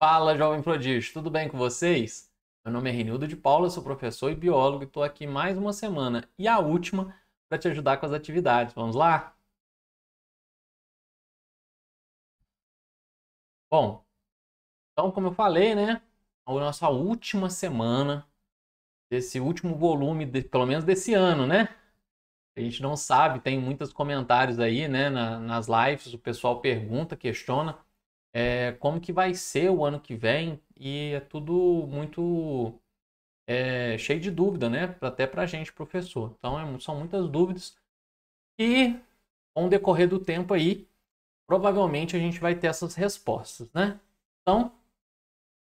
Fala, jovem prodígio, tudo bem com vocês? Meu nome é Renildo de Paula, sou professor e biólogo e estou aqui mais uma semana e a última para te ajudar com as atividades. Vamos lá? Bom, então como eu falei, né, a nossa última semana desse último volume, de, pelo menos desse ano, né? A gente não sabe, tem muitos comentários aí, né, na, nas lives, o pessoal pergunta, questiona é, como que vai ser o ano que vem e é tudo muito é, cheio de dúvida, né? Até para a gente, professor. Então é, são muitas dúvidas e com o decorrer do tempo aí, provavelmente a gente vai ter essas respostas, né? Então,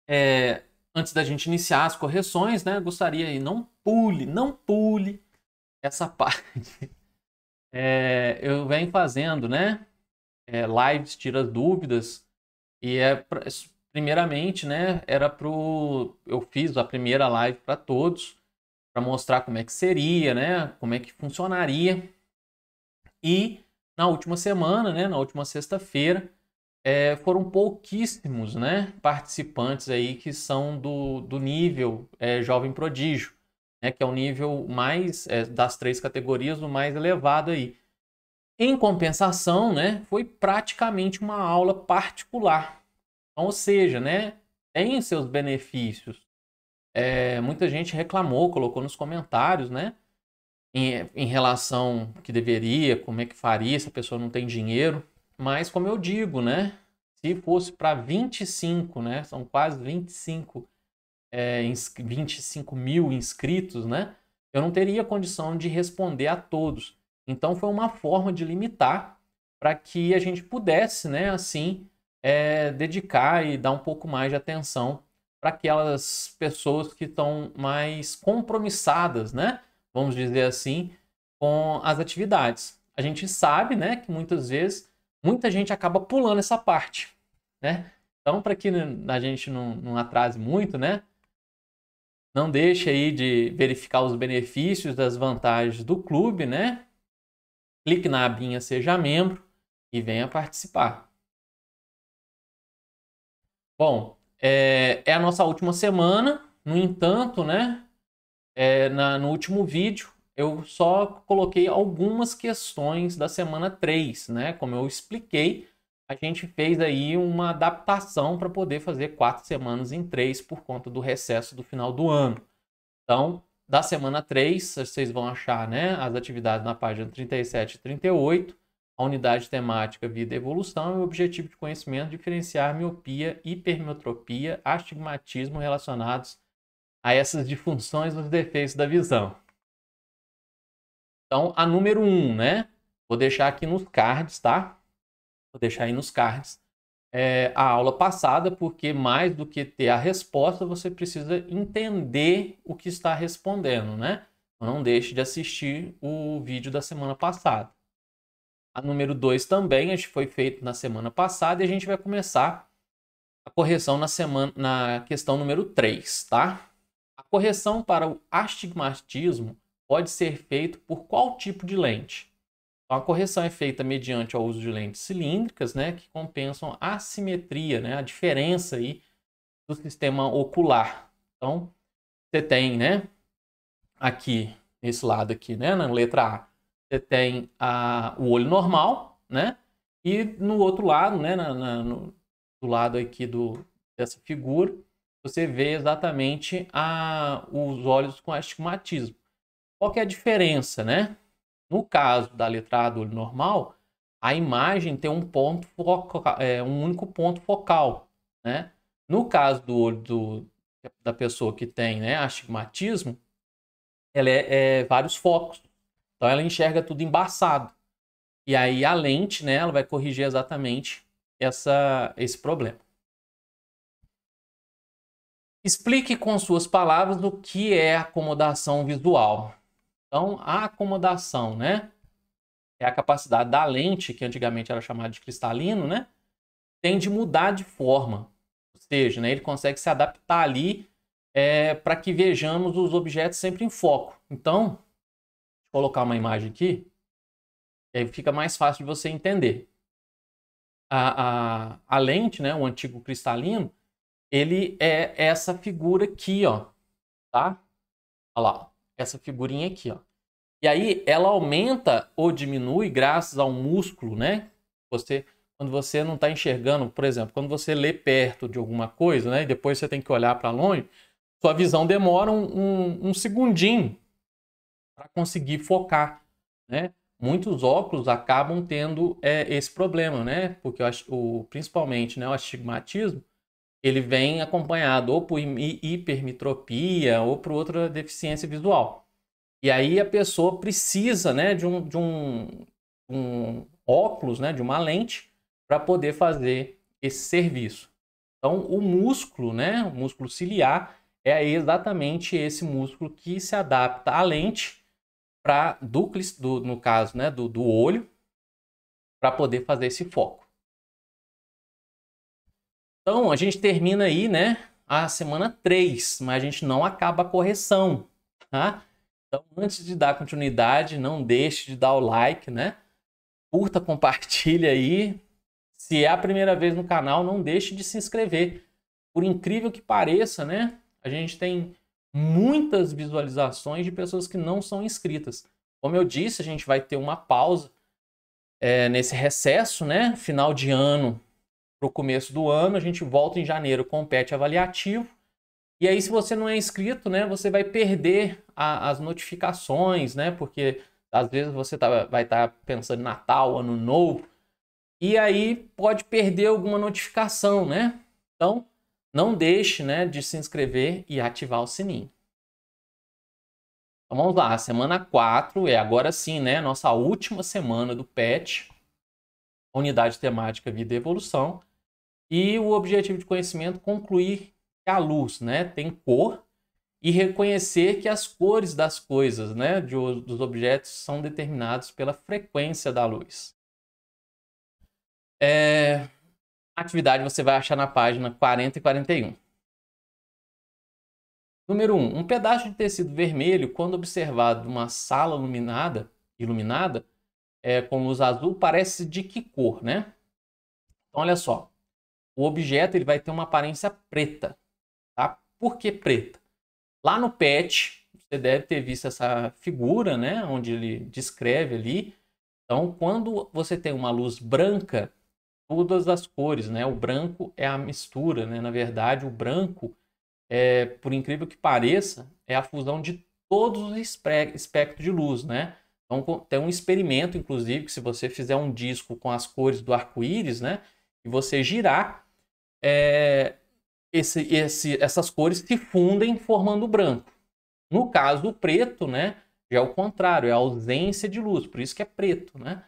é, antes da gente iniciar as correções, né? Gostaria aí, não pule, não pule essa parte. É, eu venho fazendo, né? É, lives, tira dúvidas e é, é primeiramente, né, era pro eu fiz a primeira live para todos para mostrar como é que seria, né, como é que funcionaria. E na última semana, né, na última sexta-feira, é, foram pouquíssimos, né, participantes aí que são do, do nível é, jovem prodígio, né, que é o nível mais é, das três categorias o mais elevado aí. Em compensação, né, foi praticamente uma aula particular. Então, ou seja, né, tem seus benefícios. É, muita gente reclamou, colocou nos comentários, né? Em, em relação que deveria, como é que faria se a pessoa não tem dinheiro. Mas, como eu digo, né? Se fosse para 25, né? São quase 25, é, 25 mil inscritos, né? Eu não teria condição de responder a todos. Então foi uma forma de limitar para que a gente pudesse, né, assim, é, dedicar e dar um pouco mais de atenção para aquelas pessoas que estão mais compromissadas, né, vamos dizer assim, com as atividades. A gente sabe, né, que muitas vezes muita gente acaba pulando essa parte, né? Então, para que a gente não, não atrase muito, né? Não deixe aí de verificar os benefícios, das vantagens do clube, né? clique na abinha Seja Membro e venha participar. Bom, é, é a nossa última semana. No entanto, né, é, na, no último vídeo, eu só coloquei algumas questões da semana 3, né? Como eu expliquei, a gente fez aí uma adaptação para poder fazer quatro semanas em três por conta do recesso do final do ano. Então, da semana 3. Vocês vão achar né, as atividades na página 37 e 38, a unidade temática Vida e Evolução e o objetivo de conhecimento diferenciar miopia, hipermetropia, astigmatismo relacionados a essas disfunções nos defeitos da visão. Então, a número 1, um, né? Vou deixar aqui nos cards, tá? Vou deixar aí nos cards é, a aula passada, porque mais do que ter a resposta, você precisa entender o que está respondendo, né? Não deixe de assistir o vídeo da semana passada. A número 2 também, a gente foi feito na semana passada e a gente vai começar a correção na, semana, na questão número 3, tá? A correção para o astigmatismo pode ser feito por qual tipo de lente? Então, a correção é feita mediante o uso de lentes cilíndricas, né, que compensam a simetria, né, a diferença aí do sistema ocular. Então, você tem, né, aqui, nesse lado aqui, né, na letra A, você tem a, o olho normal, né, e no outro lado, né, na, na, no, do lado aqui do, dessa figura, você vê exatamente a, os olhos com astigmatismo. Qual que é a diferença, né? No caso da letra A do olho normal, a imagem tem um ponto focal, é, um único ponto focal, né? No caso do olho do, da pessoa que tem né, astigmatismo, ela é, é, vários focos. Então ela enxerga tudo embaçado. E aí a lente, né, ela vai corrigir exatamente essa, esse problema. Explique com suas palavras o que é acomodação visual. Então, a acomodação, né? É a capacidade da lente, que antigamente era chamada de cristalino, né? Tende a mudar de forma. Ou seja, né, ele consegue se adaptar ali é, para que vejamos os objetos sempre em foco. Então, vou colocar uma imagem aqui, aí fica mais fácil de você entender. A, a, a lente, né, o antigo cristalino, ele é essa figura aqui, ó, tá? Olha lá essa figurinha aqui, ó. E aí ela aumenta ou diminui graças ao músculo, né? Você quando você não está enxergando, por exemplo, quando você lê perto de alguma coisa, né? E depois você tem que olhar para longe, sua visão demora um, um, um segundinho para conseguir focar, né? Muitos óculos acabam tendo é, esse problema, né? Porque eu acho, o, principalmente né, o astigmatismo, ele vem acompanhado ou por hipermetropia ou por outra deficiência visual. E aí a pessoa precisa né, de, um, de um, um óculos, né, de uma lente, para poder fazer esse serviço. Então, o músculo, né, o músculo ciliar, é exatamente esse músculo que se adapta à lente para do, do, no caso né, do, do olho para poder fazer esse foco. Então, a gente termina aí, né, a semana 3, mas a gente não acaba a correção, tá? Então, antes de dar continuidade, não deixe de dar o like, né? Curta, compartilha aí. Se é a primeira vez no canal, não deixe de se inscrever. Por incrível que pareça, né? A gente tem muitas visualizações de pessoas que não são inscritas. Como eu disse, a gente vai ter uma pausa é, nesse recesso, né? Final de ano para o começo do ano. A gente volta em janeiro com o PET avaliativo. E aí, se você não é inscrito, né, você vai perder a, as notificações, né? Porque às vezes você tá, vai estar tá pensando em Natal, Ano Novo, e aí pode perder alguma notificação, né? Então, não deixe né, de se inscrever e ativar o sininho. Então vamos lá, semana 4 é agora sim, né? Nossa última semana do PET, Unidade Temática Vida e Evolução. E o objetivo de conhecimento concluir que a luz, né, tem cor e reconhecer que as cores das coisas, né, de, dos objetos são determinados pela frequência da luz. É, atividade você vai achar na página 40 e 41. Número 1. Um pedaço de tecido vermelho, quando observado numa sala iluminada, iluminada é, com luz azul, parece de que cor, né? Então, olha só o objeto ele vai ter uma aparência preta. Tá? Por que preta? Lá no PET, você deve ter visto essa figura, né? Onde ele descreve ali. Então, quando você tem uma luz branca, todas as cores, né? O branco é a mistura, né? Na verdade, o branco, é, por incrível que pareça, é a fusão de todos os espectros de luz, né? Então, tem um experimento, inclusive, que se você fizer um disco com as cores do arco-íris, né? e você girar, é, esse, esse, essas cores se fundem formando branco. No caso, do preto, né? Já é o contrário, é a ausência de luz, por isso que é preto, né?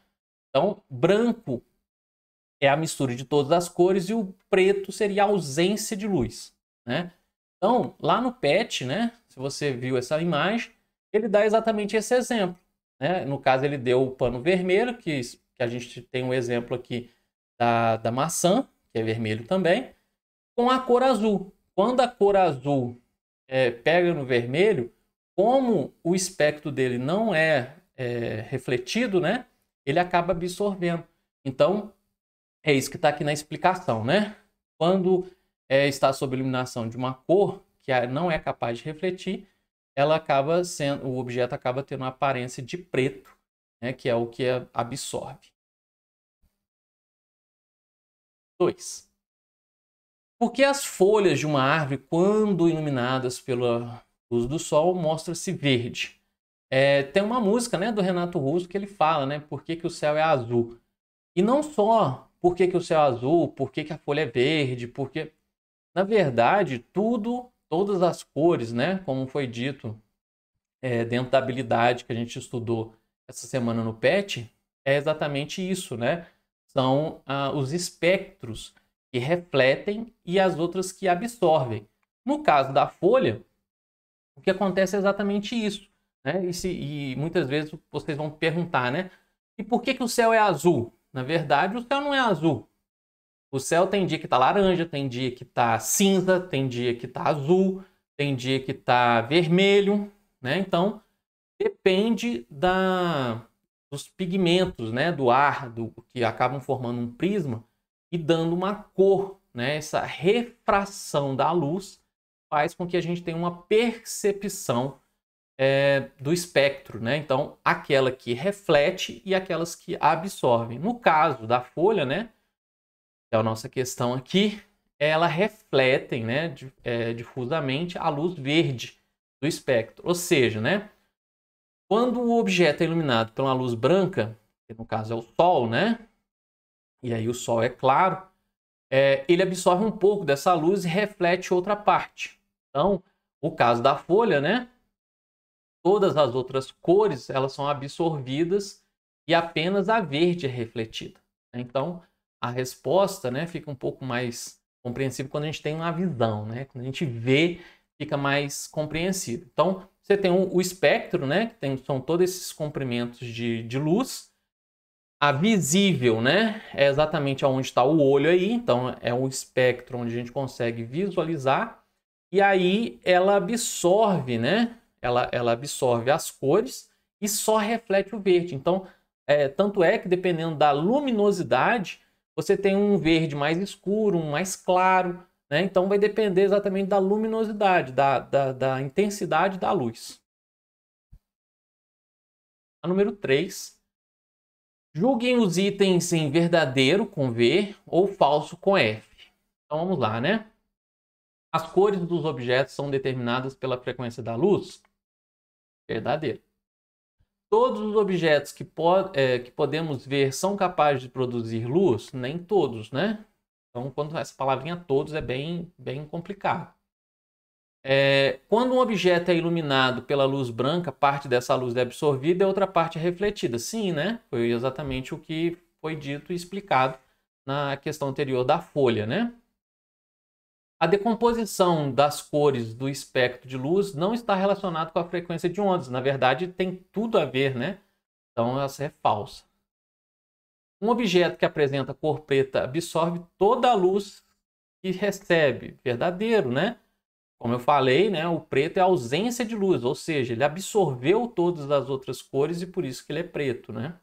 Então, branco é a mistura de todas as cores e o preto seria a ausência de luz, né? Então, lá no PET, né? Se você viu essa imagem, ele dá exatamente esse exemplo, né? No caso, ele deu o pano vermelho, que, que a gente tem um exemplo aqui da, da maçã, que é vermelho também, com a cor azul. Quando a cor azul é, pega no vermelho, como o espectro dele não é, é refletido, né, ele acaba absorvendo. Então, é isso que está aqui na explicação, né? Quando é, está sob iluminação de uma cor que não é capaz de refletir, ela acaba sendo, o objeto acaba tendo uma aparência de preto, né, que é o que absorve. 2. Porque as folhas de uma árvore, quando iluminadas pela luz do sol, mostram-se verde. É, tem uma música né, do Renato Russo que ele fala né, por que, que o céu é azul. E não só por que, que o céu é azul, por que, que a folha é verde, porque, na verdade, tudo, todas as cores, né, como foi dito é, dentro da habilidade que a gente estudou essa semana no PET, é exatamente isso, né? são ah, os espectros que refletem e as outras que absorvem. No caso da folha, o que acontece é exatamente isso. Né? E, se, e muitas vezes vocês vão perguntar, né? E por que, que o céu é azul? Na verdade, o céu não é azul. O céu tem dia que está laranja, tem dia que está cinza, tem dia que está azul, tem dia que está vermelho, né? Então, depende da, dos pigmentos né, do ar, do, que acabam formando um prisma e dando uma cor. Né? Essa refração da luz faz com que a gente tenha uma percepção é, do espectro. Né? Então, aquela que reflete e aquelas que absorvem. No caso da folha, né, que é a nossa questão aqui, ela refletem né, é, difusamente a luz verde do espectro. Ou seja, né, quando o objeto é iluminado por uma luz branca, que no caso é o Sol, né? E aí o Sol é claro, é, ele absorve um pouco dessa luz e reflete outra parte. Então, o caso da folha, né? Todas as outras cores elas são absorvidas e apenas a verde é refletida. Né? Então, a resposta, né, fica um pouco mais compreensível quando a gente tem uma visão, né? Quando a gente vê, fica mais compreensível. Então, você tem o, o espectro, né? Que tem, são todos esses comprimentos de, de luz. A visível, né? É exatamente onde está o olho aí. Então, é um espectro onde a gente consegue visualizar. E aí ela absorve, né? Ela, ela absorve as cores e só reflete o verde. Então, é, tanto é que dependendo da luminosidade, você tem um verde mais escuro, um mais claro. Né? Então vai depender exatamente da luminosidade, da, da, da intensidade da luz. A número 3. Julguem os itens em verdadeiro com V ou falso com F. Então vamos lá, né? As cores dos objetos são determinadas pela frequência da luz? Verdadeiro. Todos os objetos que, po é, que podemos ver são capazes de produzir luz? Nem todos, né? Então, quando essa palavrinha todos é bem, bem complicado. É, quando um objeto é iluminado pela luz branca, parte dessa luz é absorvida e outra parte é refletida. Sim, né? Foi exatamente o que foi dito e explicado na questão anterior da folha, né? A decomposição das cores do espectro de luz não está relacionada com a frequência de ondas. Na verdade, tem tudo a ver, né? Então, essa é falsa. Um objeto que apresenta cor preta absorve toda a luz que recebe. Verdadeiro, né? Como eu falei, né, o preto é ausência de luz, ou seja, ele absorveu todas as outras cores e por isso que ele é preto, né?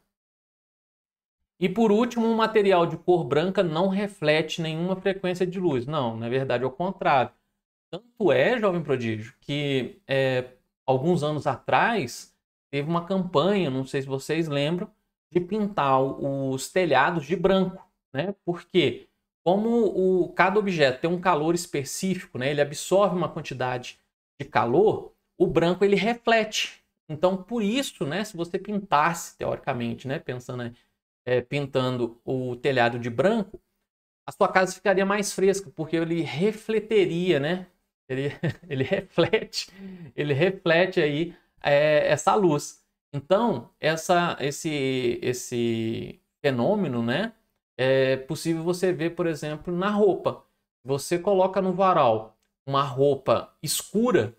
E por último, um material de cor branca não reflete nenhuma frequência de luz. Não, na verdade, é o contrário. Tanto é, jovem prodígio, que é, alguns anos atrás teve uma campanha, não sei se vocês lembram, de pintar os telhados de branco, né? Porque como o, cada objeto tem um calor específico, né? Ele absorve uma quantidade de calor, o branco ele reflete. Então, por isso, né? Se você pintasse teoricamente, né? Pensando é, pintando o telhado de branco, a sua casa ficaria mais fresca, porque ele refletiria, né? Ele, ele reflete, ele reflete aí é, essa luz. Então, essa, esse, esse fenômeno, né? É possível você ver, por exemplo, na roupa. Você coloca no varal uma roupa escura,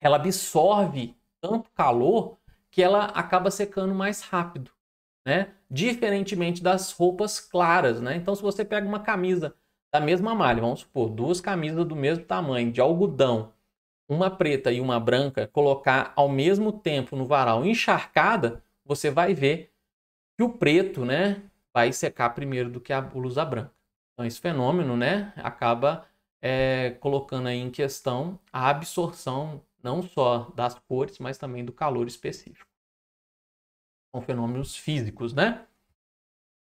ela absorve tanto calor que ela acaba secando mais rápido, né? Diferentemente das roupas claras, né? Então, se você pega uma camisa da mesma malha, vamos supor, duas camisas do mesmo tamanho, de algodão, uma preta e uma branca, colocar ao mesmo tempo no varal encharcada, você vai ver que o preto, né, vai secar primeiro do que a blusa branca. Então esse fenômeno, né, acaba é, colocando aí em questão a absorção não só das cores, mas também do calor específico. São fenômenos físicos, né?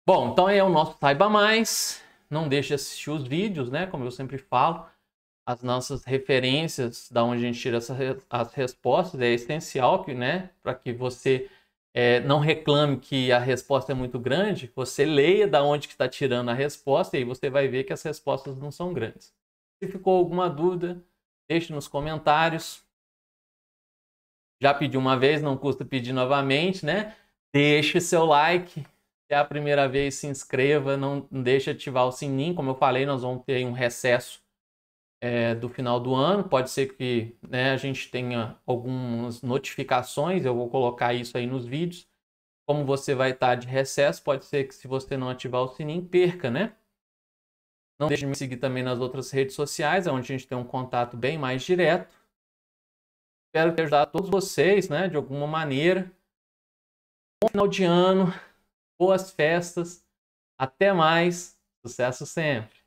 Bom, então é o nosso Saiba Mais. Não deixe de assistir os vídeos, né? Como eu sempre falo, as nossas referências, da onde a gente tira essas, as respostas, é essencial que, né, para que você é, não reclame que a resposta é muito grande, você leia da onde que está tirando a resposta e aí você vai ver que as respostas não são grandes. Se ficou alguma dúvida, deixe nos comentários. Já pedi uma vez, não custa pedir novamente, né? Deixe seu like. Se é a primeira vez, se inscreva, não deixe ativar o sininho. Como eu falei, nós vamos ter um recesso é, do final do ano. Pode ser que né, a gente tenha algumas notificações, eu vou colocar isso aí nos vídeos. Como você vai estar de recesso, pode ser que se você não ativar o sininho, perca, né? Não deixe de me seguir também nas outras redes sociais, é onde a gente tem um contato bem mais direto. Espero ter ajudado todos vocês, né, de alguma maneira. Bom final de ano, boas festas, até mais, sucesso sempre!